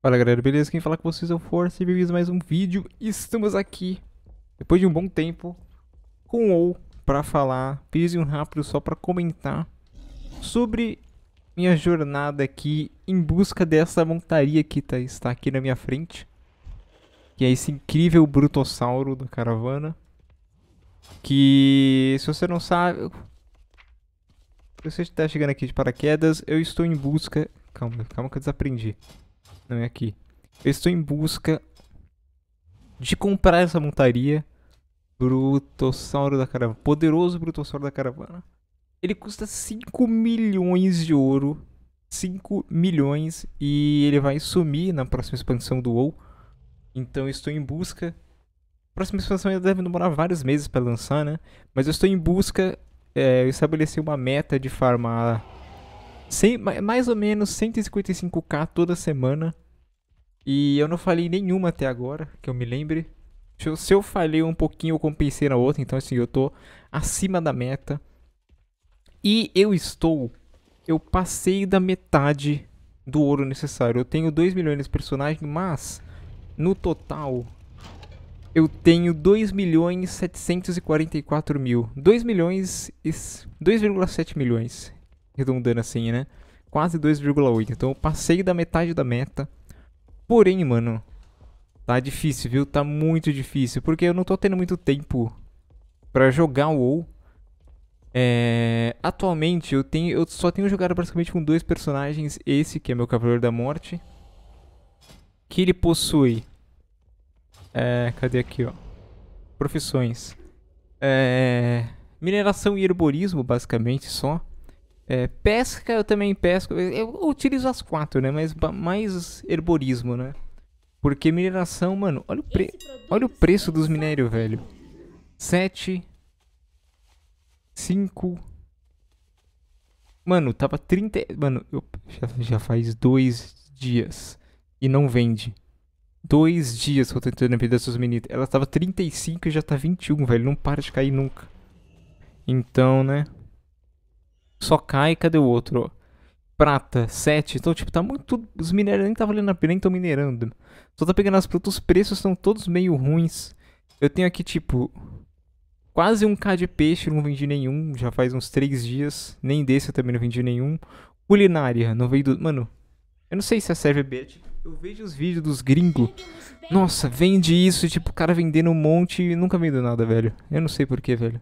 Fala galera, beleza? Quem fala com vocês é o Force, bem-vindos a mais um vídeo. Estamos aqui, depois de um bom tempo, com ou para falar. Fiz um rápido só para comentar sobre minha jornada aqui em busca dessa montaria que tá, está aqui na minha frente. Que é esse incrível brutossauro da caravana. Que, se você não sabe... Se você está chegando aqui de paraquedas, eu estou em busca... Calma, calma que eu desaprendi. Não é aqui. Eu estou em busca de comprar essa montaria. Brutossauro da caravana. Poderoso Brutossauro da caravana. Ele custa 5 milhões de ouro. 5 milhões. E ele vai sumir na próxima expansão do WoW. Então eu estou em busca. A próxima expansão ainda deve demorar vários meses para lançar, né? Mas eu estou em busca. É, eu estabeleci uma meta de farmar mais ou menos 155k toda semana. E eu não falei nenhuma até agora, que eu me lembre. Se eu, se eu falei um pouquinho, eu compensei na outra. Então, assim, eu tô acima da meta. E eu estou. Eu passei da metade do ouro necessário. Eu tenho 2 milhões de personagens, mas no total eu tenho 2 milhões 744 mil. 2 milhões e 2,7 milhões redondando assim, né? Quase 2,8. Então eu passei da metade da meta. Porém, mano, tá difícil, viu? Tá muito difícil. Porque eu não tô tendo muito tempo pra jogar o WoW. É... Atualmente eu, tenho, eu só tenho jogado basicamente com dois personagens. Esse, que é meu Cavaleiro da Morte. Que ele possui. É... Cadê aqui, ó? Profissões. É... Mineração e herborismo, basicamente, só. É, pesca eu também pesco. Eu utilizo as quatro, né? Mas mais herborismo, né? Porque mineração, mano, olha o, pre... olha o preço é dos minérios, velho. 7. 5. Mano, tava 30. Mano, eu... já, já faz dois dias. E não vende. Dois dias que eu tô tentando vender essas meninas. Ela tava 35 e já tá 21, velho. Não para de cair nunca. Então, né? Só cai, cadê o outro? Prata, 7. Então, tipo, tá muito. Os minérios nem tá valendo a pena, nem tão minerando. Só tá pegando as plantas, os preços estão todos meio ruins. Eu tenho aqui, tipo, quase um k de peixe, não vendi nenhum, já faz uns 3 dias. Nem desse eu também não vendi nenhum. Culinária, não veio do. Mano, eu não sei se a serve é bet. eu vejo os vídeos dos gringos. Nossa, vende isso, tipo, o cara vendendo um monte e nunca vendo nada, velho. Eu não sei porquê, velho.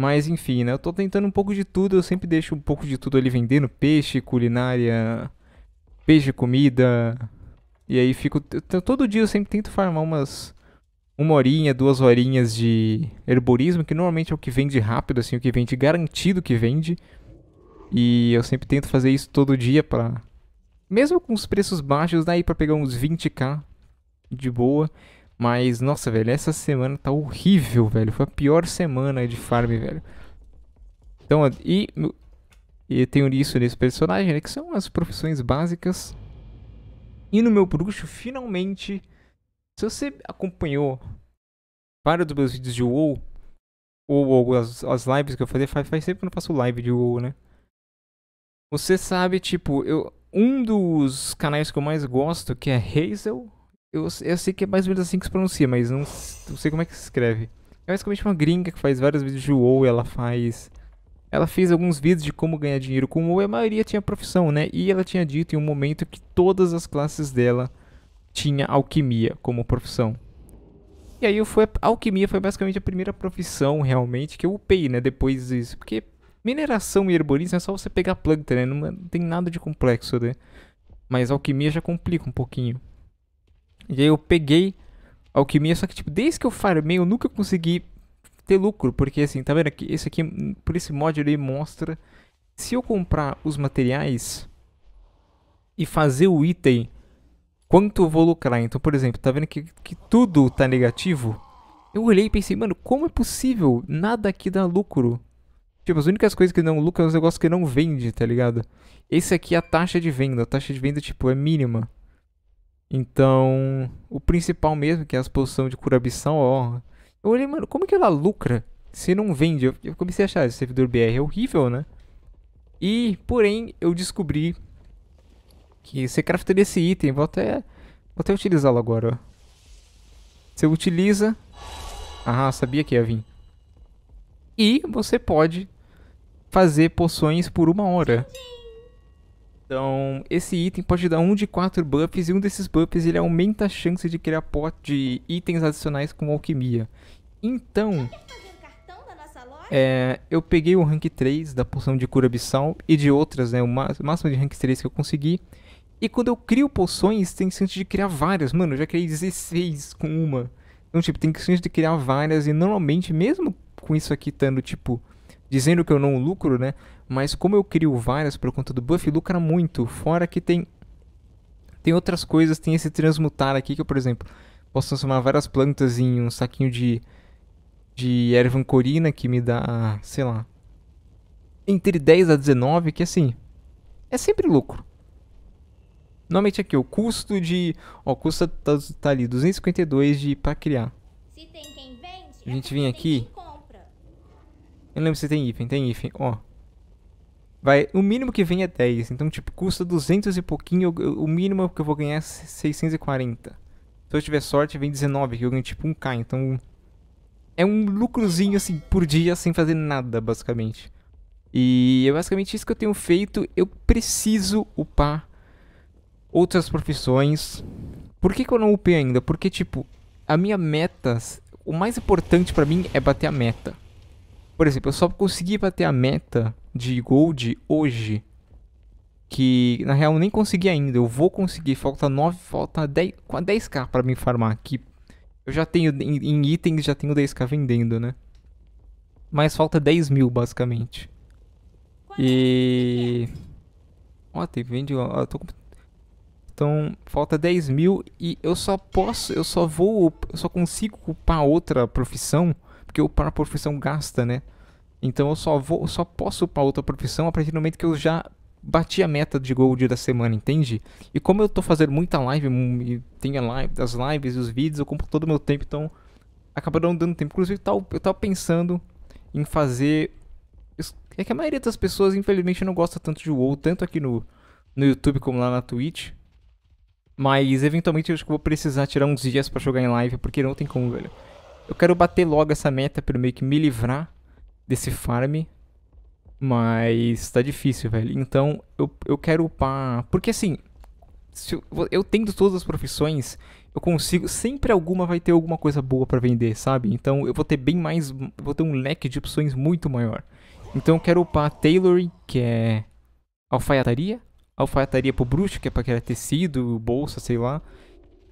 Mas enfim, né? Eu tô tentando um pouco de tudo, eu sempre deixo um pouco de tudo ali vendendo peixe, culinária, peixe, comida. E aí fico. Todo dia eu sempre tento farmar umas. Uma horinha, duas horinhas de herborismo, que normalmente é o que vende rápido, assim, o que vende garantido que vende. E eu sempre tento fazer isso todo dia pra. Mesmo com os preços baixos, daí para pegar uns 20k de boa. Mas, nossa, velho, essa semana tá horrível, velho. Foi a pior semana de farm, velho. Então, e, e eu tenho isso nesse personagem, né? Que são as profissões básicas. E no meu bruxo, finalmente. Se você acompanhou vários dos meus vídeos de WoW, ou, ou as, as, lives que eu fazia, faz, faz sempre que eu não faço live de WoW, né? Você sabe, tipo, eu, um dos canais que eu mais gosto, que é Hazel, eu, eu sei que é mais ou menos assim que se pronuncia, mas não, não sei como é que se escreve. É basicamente uma gringa que faz vários vídeos de WoW, ela faz... Ela fez alguns vídeos de como ganhar dinheiro com WoW e a maioria tinha profissão, né? E ela tinha dito em um momento que todas as classes dela tinha alquimia como profissão. E aí eu fui, alquimia foi basicamente a primeira profissão realmente que eu upei, né, depois disso. Porque mineração e herborismo é só você pegar planta, né, não é, tem nada de complexo, né. Mas alquimia já complica um pouquinho. E aí eu peguei alquimia, só que tipo, desde que eu farmei eu nunca consegui ter lucro, porque assim, tá vendo aqui? Esse aqui, por esse mod ele mostra se eu comprar os materiais e fazer o item, quanto eu vou lucrar. Então, por exemplo, tá vendo que, que tudo tá negativo? Eu olhei e pensei, mano, como é possível? Nada aqui dá lucro. Tipo, as únicas coisas que não lucram são é os negócios que não vende, tá ligado? Esse aqui é a taxa de venda. A taxa de venda, tipo, é mínima. Então, o principal mesmo, que é a exposição de Curabição, ó. Eu olhei, mano, como que ela lucra se não vende? Eu, eu comecei a achar esse servidor BR é horrível, né? E, porém, eu descobri que você craftaria esse item. Vou até, vou até utilizá-lo agora, ó. Você utiliza... Ah, sabia que ia vir. E você pode fazer poções por uma hora. Então, esse item pode dar um de quatro buffs e um desses buffs ele aumenta a chance de criar pot de itens adicionais com alquimia. Então, é, eu peguei o rank 3 da poção de cura abissal e de outras, né, o máximo de rank 3 que eu consegui. E quando eu crio poções, tem chance de criar várias. Mano, eu já criei 16 com uma. Então, tipo, tem chance de criar várias. E normalmente, mesmo com isso aqui estando, tipo, dizendo que eu não lucro, né? mas como eu crio várias por conta do buff, lucra muito. Fora que tem, tem outras coisas, tem esse transmutar aqui, que eu, por exemplo, posso transformar várias plantas em um saquinho de, de corina que me dá, sei lá, entre 10 a 19, que assim, é sempre lucro. Normalmente aqui, o custo de... Ó, o custo tá, tá ali, 252 de, pra criar. Vende, a gente é vem aqui... Eu não lembro se tem hífen, tem hífen, ó. Vai, o mínimo que vem é 10, então tipo, custa 200 e pouquinho, o mínimo que eu vou ganhar é 640. Se eu tiver sorte, vem 19, que eu ganho tipo 1k, então... É um lucrozinho, assim, por dia, sem fazer nada, basicamente. E é basicamente isso que eu tenho feito, eu preciso upar outras profissões. Por que, que eu não upei ainda? Porque, tipo, a minha meta, o mais importante para mim é bater a meta. Por exemplo, eu só consegui bater a meta de gold hoje. Que na real eu nem consegui ainda. Eu vou conseguir. Falta 9, falta 10, 10k para me farmar aqui. Eu já tenho em, em itens, já tenho 10k vendendo, né? Mas falta 10 mil basicamente. E. É? Ó, tem vende. Ó, tô... Então, falta 10 mil e eu só posso, eu só vou, eu só consigo ocupar outra profissão porque upar a profissão gasta, né? Então eu só vou, só posso upar outra profissão a partir do momento que eu já bati a meta de gold da semana, entende? E como eu tô fazendo muita live, hum, tem a live, as lives e os vídeos, eu compro todo o meu tempo, então acaba não dando tempo. Inclusive, eu tava pensando em fazer. É que a maioria das pessoas, infelizmente, não gosta tanto de WoW, tanto aqui no, no YouTube como lá na Twitch. Mas eventualmente eu acho que vou precisar tirar uns dias para jogar em live, porque não tem como, velho. Eu quero bater logo essa meta pra meio que me livrar desse farm. Mas tá difícil, velho. Então eu, eu quero upar. Porque assim, se eu, eu tendo todas as profissões, eu consigo. Sempre alguma vai ter alguma coisa boa para vender, sabe? Então eu vou ter bem mais. Vou ter um leque de opções muito maior. Então eu quero upar tailoring, que é alfaiataria. Alfaiataria pro bruxo, que é pra criar tecido, bolsa, sei lá.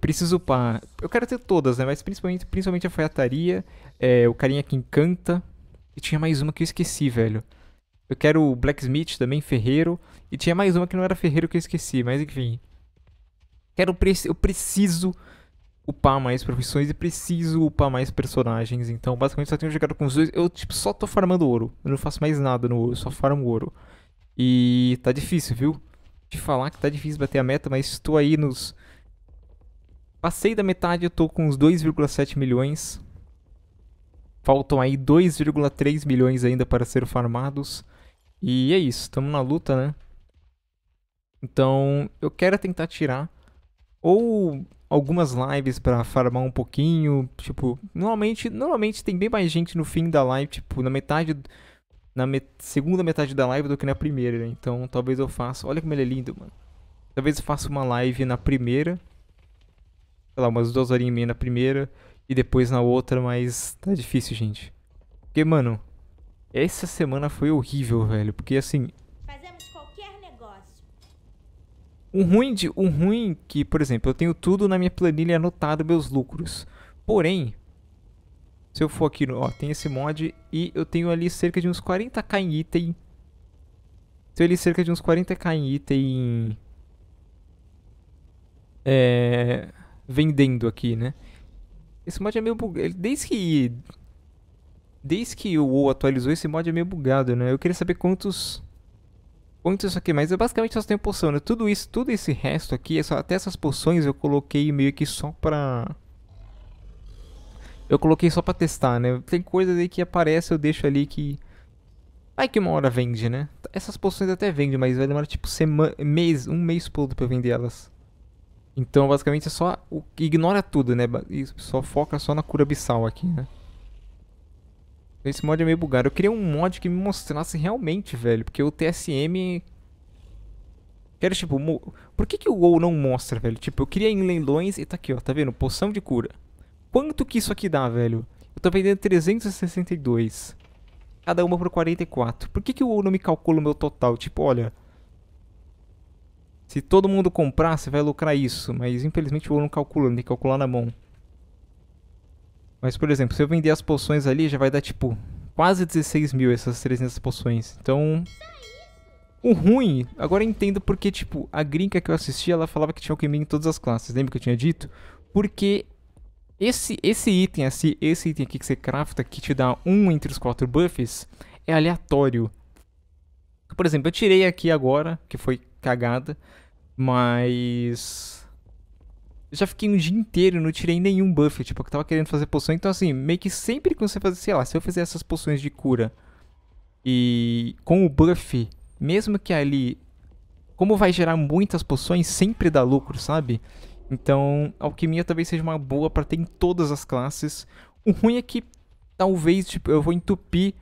Preciso upar. Eu quero ter todas, né? Mas principalmente, principalmente a faiataria, é, o Carinha que Encanta. E tinha mais uma que eu esqueci, velho. Eu quero o Blacksmith também, Ferreiro. E tinha mais uma que não era Ferreiro que eu esqueci, mas enfim. Quero, eu preciso upar mais profissões e preciso upar mais personagens. Então, basicamente, só tenho jogado com os dois. Eu, tipo, só tô farmando ouro. Eu não faço mais nada no ouro, só farmo ouro. E tá difícil, viu? de falar que tá difícil bater a meta, mas tô aí nos Passei da metade, eu tô com uns 2,7 milhões. Faltam aí 2,3 milhões ainda para ser farmados. E é isso, estamos na luta, né? Então, eu quero é tentar tirar ou algumas lives para farmar um pouquinho, tipo, normalmente, normalmente tem bem mais gente no fim da live, tipo, na metade na segunda metade da live do que na primeira, né? Então, talvez eu faça. Olha como ele é lindo, mano. Talvez eu faça uma live na primeira sei lá, umas duas horinhas e meia na primeira e depois na outra, mas tá difícil, gente. Porque, mano, essa semana foi horrível, velho. Porque assim. Fazemos qualquer negócio. Um ruim, de, um ruim que, por exemplo, eu tenho tudo na minha planilha anotado meus lucros. Porém, se eu for aqui, no, ó, tem esse mod e eu tenho ali cerca de uns 40k em item. Tenho ali cerca de uns 40k em item. É vendendo aqui, né? Esse mod é meio bugado. Desde que. Desde que o WoW atualizou, esse mod é meio bugado, né? Eu queria saber quantos. Quantos isso aqui, é, mas eu é basicamente só tenho poção, né? Tudo isso, tudo esse resto aqui, até essas poções eu coloquei meio que só pra. Eu coloquei só pra testar, né? Tem coisas aí que aparece, eu deixo ali que. Vai que uma hora vende, né? Essas poções até vende, mas vai demorar tipo semana, mês, um mês todo pra eu vender elas. Então, basicamente, é só o, ignora tudo, né? E só foca só na cura abissal aqui, né? Esse mod é meio bugado. Eu queria um mod que me mostrasse realmente, velho. Porque o TSM... Era tipo... Mo... Por que, que o WoW não mostra, velho? Tipo, eu queria em leilões e tá aqui, ó. Tá vendo? Poção de cura. Quanto que isso aqui dá, velho? Eu tô vendendo 362. Cada uma por 44. Por que, que o WoW não me calcula o meu total? Tipo, olha... Se todo mundo comprar, você vai lucrar isso. Mas infelizmente eu não calculo, tem que calcular na mão. Mas, por exemplo, se eu vender as poções ali, já vai dar, tipo, quase 16 mil essas 300 poções. Então... O ruim, agora eu entendo porque, tipo, a gringa que eu assisti, ela falava que tinha alquimia em todas as classes. Lembra que eu tinha dito? Porque esse, esse item assim, esse item aqui que você crafta, que te dá um entre os quatro buffs, é aleatório. Por exemplo, eu tirei aqui agora, que foi cagada. Mas. Eu já fiquei um dia inteiro, não tirei nenhum buff, tipo, eu tava querendo fazer poção. Então, assim, meio que sempre que você fazer, sei lá, se eu fizer essas poções de cura e com o buff, mesmo que ali, como vai gerar muitas poções, sempre dá lucro, sabe? Então, alquimia talvez seja uma boa para ter em todas as classes. O ruim é que talvez, tipo, eu vou entupir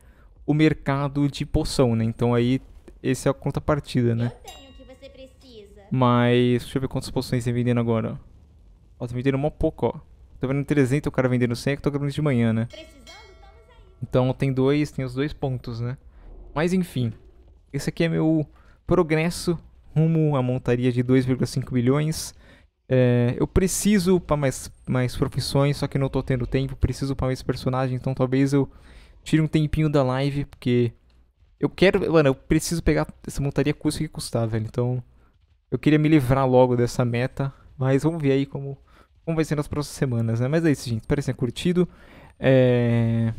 o mercado de poção, né? Então aí, esse é a contrapartida, né? Eu tenho mas, deixa eu ver quantas poções tem vendendo agora. Ó, tá vendendo mó pouco, ó. Tô tá vendo 300, o cara vendendo 100, é que eu tô gravando de manhã, né? Então tem dois, tem os dois pontos, né? Mas enfim, esse aqui é meu progresso rumo à montaria de 2,5 milhões. É, eu preciso para mais, mais profissões, só que não tô tendo tempo, preciso para mais personagens, então talvez eu tire um tempinho da live, porque eu quero, mano, eu preciso pegar essa montaria custa que custar, velho, então... Eu queria me livrar logo dessa meta, mas vamos ver aí como, como vai ser nas próximas semanas, né? Mas é isso, gente. Espero que tenha curtido. É...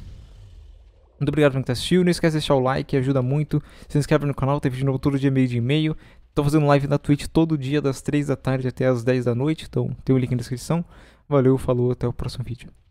Muito obrigado por estar tá assistiu. Não esquece de deixar o like, ajuda muito. Se inscreve no canal, tem vídeo novo todo dia, meio de e-mail. Estou fazendo live na Twitch todo dia, das 3 da tarde até as 10 da noite. Então tem o um link na descrição. Valeu, falou, até o próximo vídeo.